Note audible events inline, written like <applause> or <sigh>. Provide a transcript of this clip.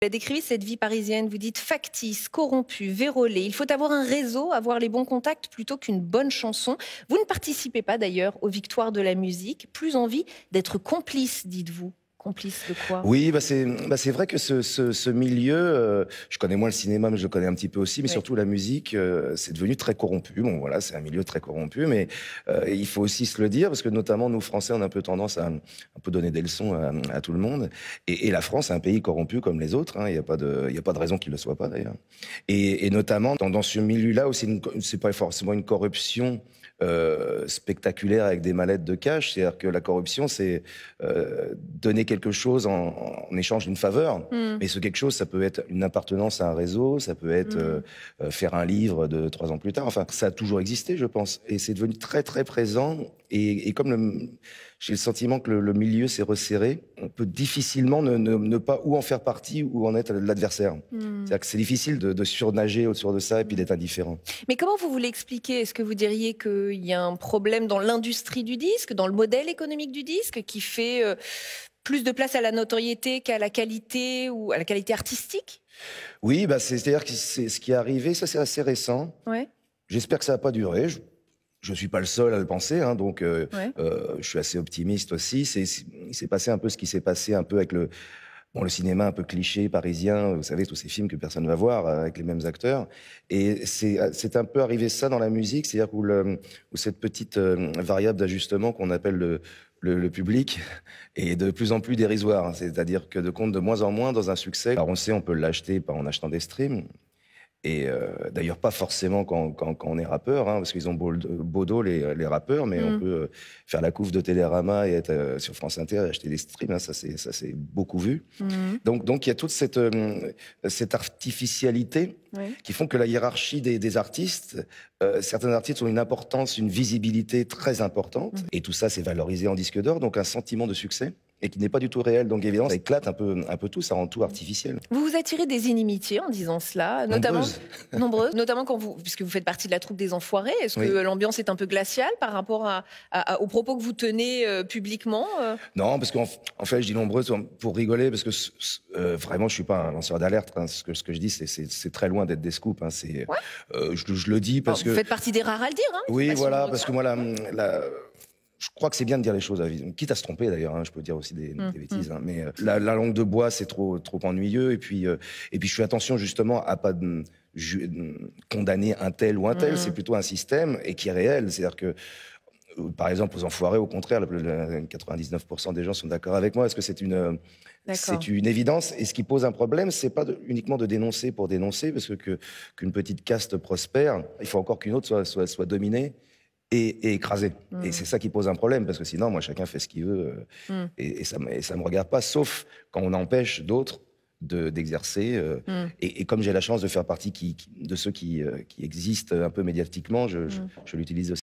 Vous décrivez cette vie parisienne, vous dites factice, corrompue, vérolée. Il faut avoir un réseau, avoir les bons contacts plutôt qu'une bonne chanson. Vous ne participez pas d'ailleurs aux victoires de la musique, plus envie d'être complice, dites-vous. Oui, bah, bah c'est vrai que ce, milieu, euh, je connais moins le cinéma, mais je le connais un petit peu aussi, mais surtout la musique, euh, c'est devenu très corrompu. Bon, voilà, c'est un milieu très corrompu, mais euh, il faut aussi se le dire, parce que notamment nous, Français, on a un peu tendance à un peu donner des leçons à, tout le monde. Et, la France, est un pays corrompu comme les autres. Hein. Il n'y a, pas de, a pas de raison qu'il ne le soit pas, d'ailleurs. Et, notamment, dans, ce milieu-là, c'est pas forcément une corruption. spectaculaire avec des mallettes de cash, c'est-à-dire que la corruption, c'est donner quelque quelque chose en, échange d'une faveur. Mm. Mais ce quelque chose, ça peut être une appartenance à un réseau, ça peut être mm. euh, euh, faire un livre de trois ans plus tard. Enfin, ça a toujours existé, je pense. Et c'est devenu très, très présent. Et, comme j'ai le sentiment que le, milieu s'est resserré, on peut difficilement ne, pas ou en faire partie ou en être l'adversaire. Mm. C'est-à-dire que c'est difficile de, surnager autour de ça et puis d'être indifférent. Mais comment vous voulez expliquer Est-ce que vous diriez qu'il y a un problème dans l'industrie du disque, dans le modèle économique du disque qui fait... Euh, plus de place à la notoriété qu'à la qualité ou à la qualité artistique Oui, bah c'est-à-dire que c'est ce qui est arrivé, ça c'est assez récent. J'espère que ça n'a pas duré. Je ne suis pas le seul à le penser, hein, donc euh, euh, je suis assez optimiste aussi. C'est, il s'est passé un peu ce qui s'est passé un peu avec le, bon, le cinéma un peu cliché parisien, vous savez, tous ces films que personne ne va voir euh, avec les mêmes acteurs. Et euh, c'est un peu arrivé ça dans la musique, c'est-à-dire où, cette petite euh, variable d'ajustement qu'on appelle le, public <laughs> est de plus en plus dérisoire. C'est-à-dire que de compte de moins en moins dans un succès. Alors on sait, on peut l'acheter en achetant des streams, et euh, d'ailleurs, pas forcément quand, quand, quand on est rappeur, hein, parce qu'ils ont beau, beau dos, les, les, rappeurs, mais on mm. peut euh, faire la couve de Télérama et être euh, sur France Inter et acheter des streams, hein, ça c'est beaucoup vu. Mm. Donc Donc il y a toute cette, cette artificialité qui font que la hiérarchie des, des artistes, certains artistes ont une importance, une visibilité très importante, mm. et tout ça c'est valorisé en disque d'or, donc un sentiment de succès et qui n'est pas du tout réel. Donc évidemment, ça éclate un peu, un peu tout, ça rend tout mmh. artificiel. Vous vous attirez des inimitiés en disant cela, notamment <laughs> nombreuses, notamment quand vous, puisque vous faites partie de la troupe des enfoirés. Est-ce que l'ambiance est un peu glaciale par rapport à, aux propos que vous tenez euh, publiquement euh Non, parce qu'en fait, je dis nombreuses pour rigoler, parce que euh, vraiment, je suis pas un lanceur d'alerte. Hein. Ce, que, ce que je dis, c'est très loin d'être des scoops. Hein. C'est, je, le dis parce que vous faites partie des rares à le dire. Hein. oui, voilà, parce que moi la, la je crois que c'est bien de dire les choses à vie. Quitte à se tromper d'ailleurs, hein, je peux dire aussi des, mm. Mm. bêtises. Hein. mais euh, la, langue de bois, c'est trop, trop ennuyeux. Et puis, euh, et puis, je fais attention justement à pas hum, hum, condamner un tel ou un tel. Mm. C'est plutôt un système et qui est réel. C'est-à-dire que euh, par exemple, aux enfoirés, au contraire, 99% des gens sont d'accord avec moi. Est-ce que c'est une, c'est une évidence Et ce qui pose un problème, c'est pas uniquement de dénoncer pour dénoncer, parce que qu'une petite caste prospère, il faut encore qu'une autre soit, soit, soit dominée et, écrasé. Mm. Et c'est ça qui pose un problème, parce que sinon, moi, chacun fait ce qu'il veut, euh, mm. et, ça ne me regarde pas, sauf quand on empêche d'autres d'exercer. De, euh, mm. et, comme j'ai la chance de faire partie qui, de ceux euh, qui, existent un peu médiatiquement, je, je, je l'utilise aussi.